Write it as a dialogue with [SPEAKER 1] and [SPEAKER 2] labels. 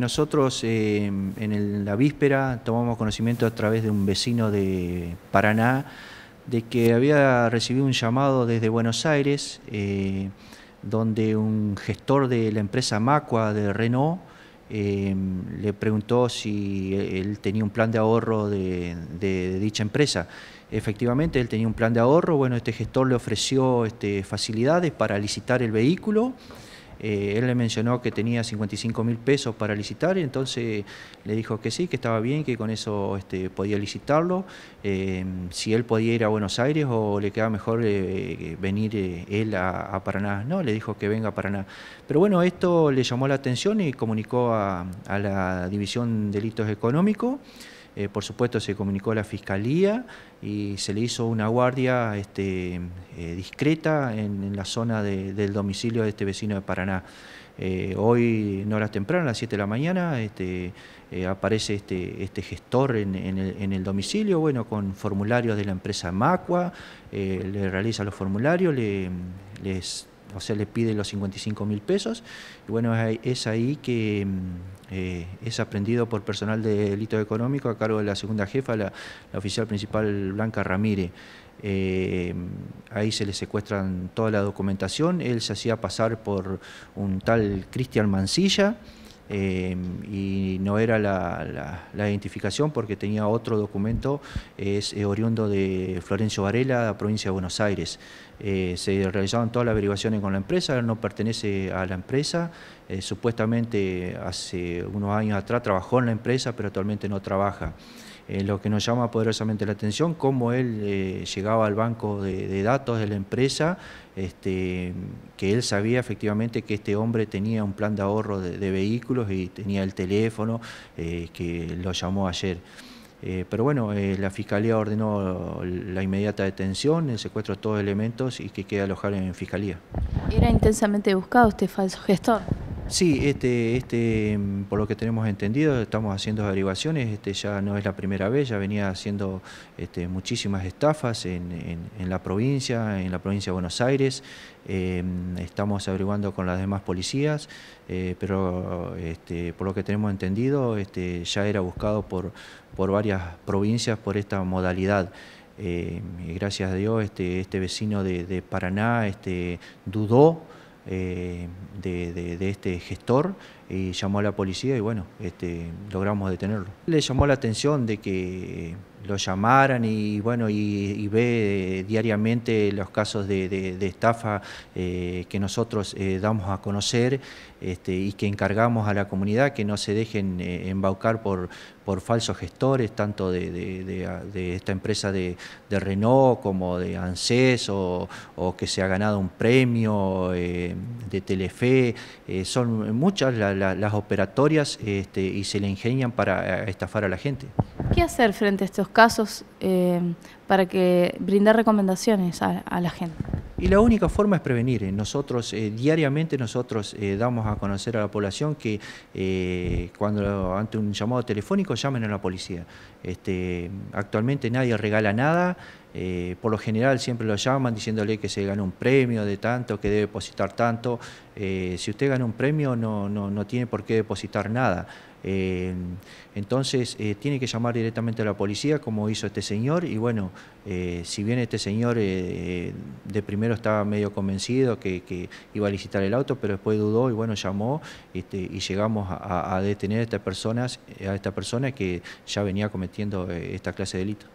[SPEAKER 1] Nosotros eh, en la víspera tomamos conocimiento a través de un vecino de Paraná de que había recibido un llamado desde Buenos Aires eh, donde un gestor de la empresa Macua de Renault eh, le preguntó si él tenía un plan de ahorro de, dicha empresa. Efectivamente, él tenía un plan de ahorro, bueno, este gestor le ofreció este, facilidades para licitar el vehículo. Eh, él le mencionó que tenía 55 mil pesos para licitar, y entonces le dijo que sí, que estaba bien, que con eso este, podía licitarlo. Em, si él podía ir a Buenos Aires o le quedaba mejor eh, venir eh, él a, Paraná. No, le dijo que venga a Paraná. Pero bueno, esto le llamó la atención y comunicó a, a la División Delitos Económicos. Eh, por supuesto se comunicó a la fiscalía y se le hizo una guardia este, eh, discreta en, la zona del domicilio de este vecino de Paraná. Eh, hoy, no horas tempranas, a las 7 de la mañana, este, aparece este, este gestor en, el, domicilio, bueno, con formularios de la empresa Macua, le realiza los formularios, le, o sea, le pide los 55 mil pesos, y bueno, es ahí que mm, eh, es aprendido por personal de delito económico a cargo de la segunda jefa, la, oficial principal Blanca Ramírez. Eh, ahí se le secuestran toda la documentación. Él se hacía pasar por un tal Cristian Mancilla. Em, y no era la, identificación porque tenía otro documento, es eh, oriundo de Florencio Varela, provincia de Buenos Aires. Eh, se realizaban todas las averiguaciones con la empresa, no pertenece a la empresa, eh, supuestamente hace unos años atrás trabajó en la empresa, pero actualmente no trabaja. Eh, lo que nos llama poderosamente la atención, cómo él eh, llegaba al banco de, datos de la empresa, este, que él sabía efectivamente que este hombre tenía un plan de ahorro de, vehículos y tenía el teléfono eh, que lo llamó ayer. pero bueno, la Fiscalía ordenó la inmediata detención, el secuestro de todos los elementos y que quede alojado en Fiscalía. ¿Era intensamente buscado este falso gestor? Sí, este, este, mm, por lo que tenemos entendido, estamos haciendo averiguaciones, este ya no es la primera vez, ya venía haciendo este, muchísimas estafas en, la provincia, en la provincia de Buenos Aires, em, estamos averiguando con las demás policías, eh, pero este, por lo que tenemos entendido, este, ya era buscado por, varias provincias por esta modalidad. Em, gracias a Dios, este, este vecino de, de Paraná este, dudó. Eh, de, este gestor y eh, llamó a la policía y bueno, este, logramos detenerlo. Le llamó la atención de que lo llamaran y bueno y, ve eh, diariamente los casos de, estafa eh, que nosotros eh, damos a conocer este, y que encargamos a la comunidad que no se dejen embaucar por, falsos gestores tanto de, esta empresa de, Renault como de ANSES o, que se ha ganado un premio de Telefe son muchas las operatorias este, y se le ingenian para estafar a la gente. ¿Qué hacer frente a estos casos eh, para que brindar recomendaciones a, la gente? Y la única forma es prevenir. Eh, nosotros eh, diariamente nosotros damos a conocer a la población que cuando ante un llamado telefónico llamen a la policía. Este, actualmente nadie regala nada. Eh, por lo general siempre lo llaman diciéndole que se ganó un premio de tanto, que debe depositar tanto. Eh, si usted gana un premio no, no, tiene por qué depositar nada. Eh, entonces tiene que llamar directamente a la policía como hizo este señor y bueno, si bien este señor de primero estaba medio convencido que, iba a licitar el auto, pero después dudó y bueno, llamó este, y llegamos a, detener a esta, a esta persona que ya venía cometiendo esta clase de delitos.